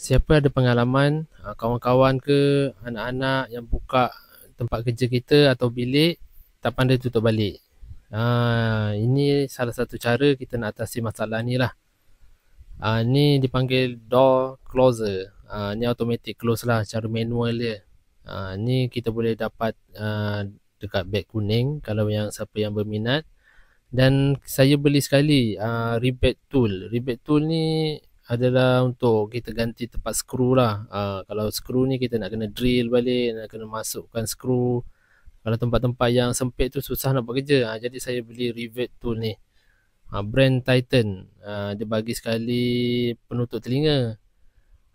siapa ada pengalaman ha, kawan-kawan ke anak-anak yang buka tempat kerja kita atau bilik tak pandai tutup balik. Uh, ini salah satu cara kita nak atasi masalah ni lah. Uh, ni dipanggil door closer. Uh, ni automatic close lah secara manual dia. Uh, ni kita boleh dapat uh, dekat beg kuning kalau yang siapa yang berminat dan saya beli sekali uh, rebate tool rebate tool ni adalah untuk kita ganti tempat skru lah. Ha, kalau skru ni kita nak kena drill balik, nak kena masukkan skru. Kalau tempat-tempat yang sempit tu susah nak bekerja. Ha, ah, jadi saya beli rivet tool ni. Ha, brand Titan. Ha, dia bagi sekali penutup telinga.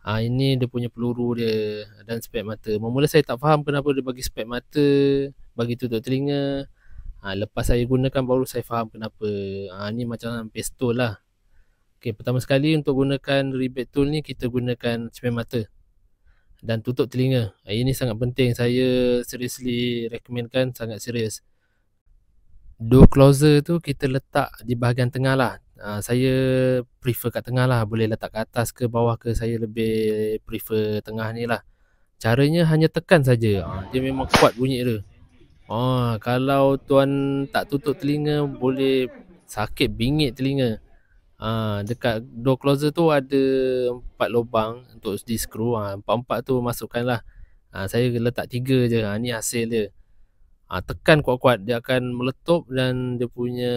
Ha, ini dia punya peluru dia dan spek mata. Memula saya tak faham kenapa dia bagi spek mata, bagi tutup telinga. Ha, lepas saya gunakan baru saya faham kenapa. Ha, ini macam pistol lah. Okey, pertama sekali untuk gunakan rebate tool ni kita gunakan cermin mata dan tutup telinga. Ini sangat penting. Saya seriously recommendkan sangat serius. do closer tu kita letak di bahagian tengah lah. Ha, saya prefer kat tengah lah. Boleh letak kat atas ke bawah ke. Saya lebih prefer tengah ni lah. Caranya hanya tekan saja. Ha, dia memang kuat bunyi dia. Oh, kalau tuan tak tutup telinga boleh sakit bingit telinga uh, dekat door closer tu ada empat lubang untuk di screw. uh, empat-empat tu masukkan lah. uh, saya letak tiga je. Ah uh, ni hasil dia. uh, tekan kuat-kuat dia akan meletup dan dia punya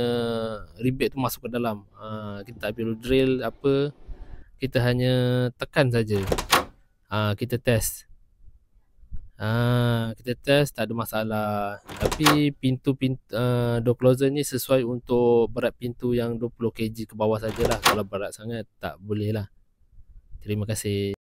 ribet tu masuk ke dalam. uh, kita tak perlu drill apa. Kita hanya tekan saja. uh, kita test uh, kita test tak ada masalah tapi pintu-pintu uh, ah, door closer ni sesuai untuk berat pintu yang 20 kg ke bawah sajalah kalau berat sangat tak boleh lah terima kasih